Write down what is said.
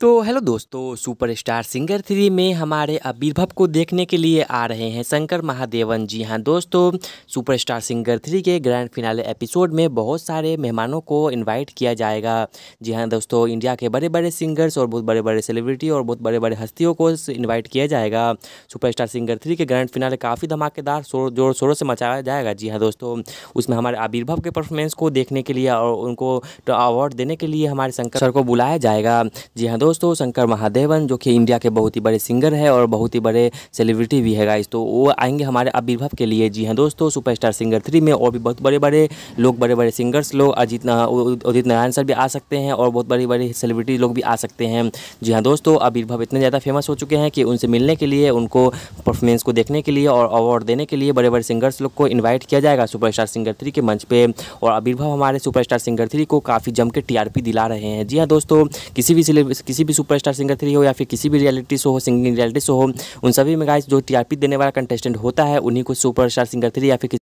तो हेलो दोस्तों superstar singer three में हमारे आविर्भव को देखने के लिए आ रहे हैं शंकर महादेवन जी हाँ दोस्तों सुपरस्टार सिंगर थ्री के ग्रैंड फिनाले एपिसोड में बहुत सारे मेहमानों को इनवाइट किया जाएगा जी हाँ दोस्तों इंडिया के बड़े बड़े सिंगर्स और बहुत बड़े बड़े सेलिब्रिटी और बहुत बड़े बड़े हस्तियों को इन्वाइट किया जाएगा सुपर सिंगर थ्री के ग्रैंड फिनाले काफ़ी धमाकेदार शोर जोर शोरों से मचाया जाएगा जी हाँ दोस्तों उसमें हमारे आविर्भव के परफॉर्मेंस को देखने के लिए और उनको अवार्ड देने के लिए हमारे शंकर सर को बुलाया जाएगा जी हाँ दोस्तों शंकर महादेवन जो कि इंडिया के बहुत ही बड़े सिंगर है और बहुत ही बड़े सेलिब्रिटी भी है गाइस तो वो आएंगे हमारे अविर्भव के लिए जी हाँ दोस्तों सुपरस्टार सिंगर थ्री में और भी बहुत बड़े बड़े लोग बड़े बड़े सिंगर्स लोग अजीत उदित नारायण सर भी आ सकते हैं और बहुत बड़ी बड़ी सेलिब्रिटी लोग भी आ सकते हैं जी हाँ दोस्तों आविर्भाव इतने ज़्यादा फेमस हो चुके हैं कि उनसे मिलने के लिए उनको परफॉर्मेंस को देखने के लिए और अवार्ड देने के लिए बड़े बड़े सिंगर्स लोग को इन्वाइट किया जाएगा सुपरस्टार सिंगर थ्री के मंच पर और आविर्भाव हमारे सुपरस्टार सिंगर थ्री को काफ़ी जम के टीआरपी दिला रहे हैं जी हाँ दोस्तों किसी भी किसी भी सुपरस्टार सिंगर थ्री हो या फिर किसी भी रियलिटी शो हो सिंगिंग रियलिटी शो हो उन सभी में गाइस जो टीआरपी देने वाला कंटेस्टेंट होता है उन्हीं को सुपरस्टार सिंगर थ्री या फिर